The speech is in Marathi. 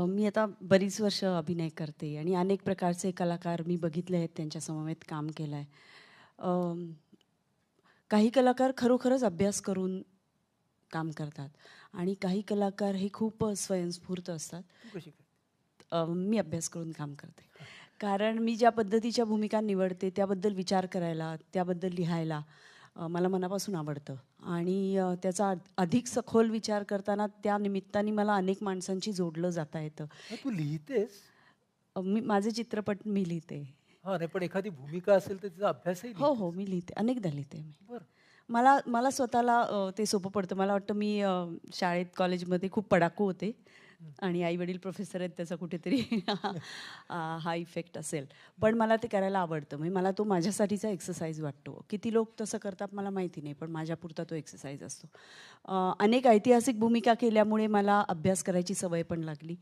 मी आता बरीच वर्ष अभिनय करते आणि अनेक प्रकारचे कलाकार मी बघितले आहेत त्यांच्या समवेत काम केलं आहे काही कलाकार खरोखरच अभ्यास करून काम करतात आणि काही कलाकार हे खूप स्वयंस्फूर्त असतात मी अभ्यास करून काम करते कारण मी ज्या पद्धतीच्या भूमिका निवडते त्याबद्दल विचार करायला त्याबद्दल लिहायला मला मनापासून आवडतं आणि त्याचा अधिक सखोल विचार करताना त्या निमित्ताने मला अनेक माणसांशी जोडलं जाता येतं तू लिहितेस मी माझे चित्रपट मी लिहिते पण एखादी भूमिका असेल तर तिचा अभ्यासही हो हो मी लिहिते अनेकदा लिहिते मी बरं मला मला स्वतःला ते सोपं पडतं मला वाटतं मी शाळेत कॉलेजमध्ये खूप पडाकू होते आणि आई वडील प्रोफेसर आहेत त्याचा कुठेतरी हा इफेक्ट असेल पण मला ते करायला आवडतं म्हणजे मला तो माझ्यासाठीचा एक्सरसाइज वाटतो किती लोक तसं करतात मला माहिती नाही पण माझ्यापुरता तो एक्सरसाइज असतो अनेक ऐतिहासिक भूमिका केल्यामुळे मला अभ्यास करायची सवय पण लागली